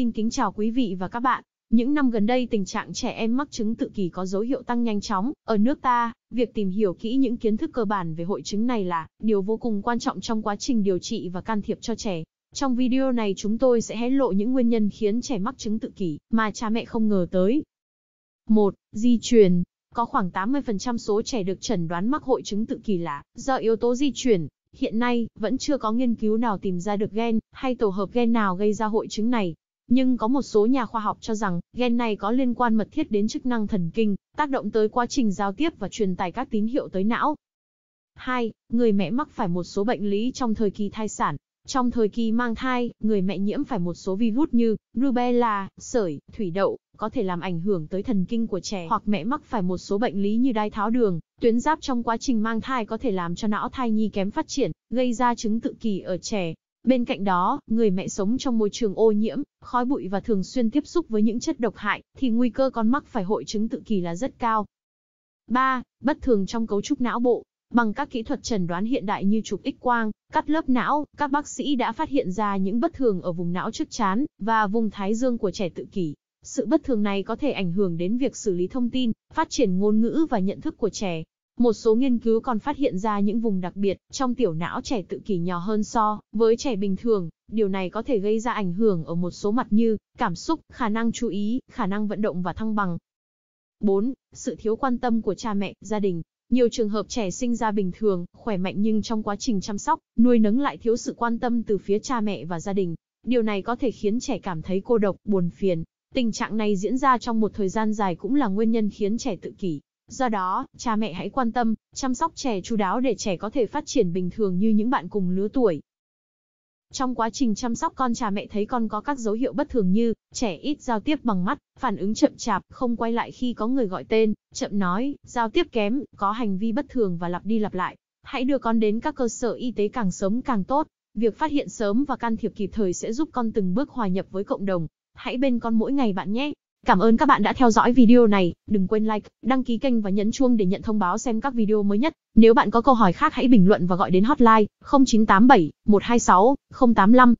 Xin kính chào quý vị và các bạn. Những năm gần đây tình trạng trẻ em mắc chứng tự kỷ có dấu hiệu tăng nhanh chóng. Ở nước ta, việc tìm hiểu kỹ những kiến thức cơ bản về hội chứng này là điều vô cùng quan trọng trong quá trình điều trị và can thiệp cho trẻ. Trong video này chúng tôi sẽ hé lộ những nguyên nhân khiến trẻ mắc chứng tự kỷ mà cha mẹ không ngờ tới. 1. Di truyền Có khoảng 80% số trẻ được chẩn đoán mắc hội chứng tự kỷ là do yếu tố di truyền, Hiện nay, vẫn chưa có nghiên cứu nào tìm ra được gen hay tổ hợp gen nào gây ra hội chứng này. Nhưng có một số nhà khoa học cho rằng, gen này có liên quan mật thiết đến chức năng thần kinh, tác động tới quá trình giao tiếp và truyền tải các tín hiệu tới não. 2. Người mẹ mắc phải một số bệnh lý trong thời kỳ thai sản. Trong thời kỳ mang thai, người mẹ nhiễm phải một số virus như rubella, sởi, thủy đậu, có thể làm ảnh hưởng tới thần kinh của trẻ hoặc mẹ mắc phải một số bệnh lý như đai tháo đường, tuyến giáp trong quá trình mang thai có thể làm cho não thai nhi kém phát triển, gây ra chứng tự kỷ ở trẻ. Bên cạnh đó, người mẹ sống trong môi trường ô nhiễm, khói bụi và thường xuyên tiếp xúc với những chất độc hại, thì nguy cơ con mắc phải hội chứng tự kỷ là rất cao. 3. Bất thường trong cấu trúc não bộ. Bằng các kỹ thuật trần đoán hiện đại như chụp x-quang, cắt lớp não, các bác sĩ đã phát hiện ra những bất thường ở vùng não trước chán và vùng thái dương của trẻ tự kỷ. Sự bất thường này có thể ảnh hưởng đến việc xử lý thông tin, phát triển ngôn ngữ và nhận thức của trẻ, một số nghiên cứu còn phát hiện ra những vùng đặc biệt trong tiểu não trẻ tự kỷ nhỏ hơn so với trẻ bình thường, điều này có thể gây ra ảnh hưởng ở một số mặt như cảm xúc, khả năng chú ý, khả năng vận động và thăng bằng. 4. Sự thiếu quan tâm của cha mẹ, gia đình. Nhiều trường hợp trẻ sinh ra bình thường, khỏe mạnh nhưng trong quá trình chăm sóc, nuôi nấng lại thiếu sự quan tâm từ phía cha mẹ và gia đình. Điều này có thể khiến trẻ cảm thấy cô độc, buồn phiền. Tình trạng này diễn ra trong một thời gian dài cũng là nguyên nhân khiến trẻ tự kỷ. Do đó, cha mẹ hãy quan tâm, chăm sóc trẻ chú đáo để trẻ có thể phát triển bình thường như những bạn cùng lứa tuổi. Trong quá trình chăm sóc con cha mẹ thấy con có các dấu hiệu bất thường như trẻ ít giao tiếp bằng mắt, phản ứng chậm chạp, không quay lại khi có người gọi tên, chậm nói, giao tiếp kém, có hành vi bất thường và lặp đi lặp lại. Hãy đưa con đến các cơ sở y tế càng sớm càng tốt. Việc phát hiện sớm và can thiệp kịp thời sẽ giúp con từng bước hòa nhập với cộng đồng. Hãy bên con mỗi ngày bạn nhé. Cảm ơn các bạn đã theo dõi video này, đừng quên like, đăng ký kênh và nhấn chuông để nhận thông báo xem các video mới nhất. Nếu bạn có câu hỏi khác hãy bình luận và gọi đến hotline 0987 126 085.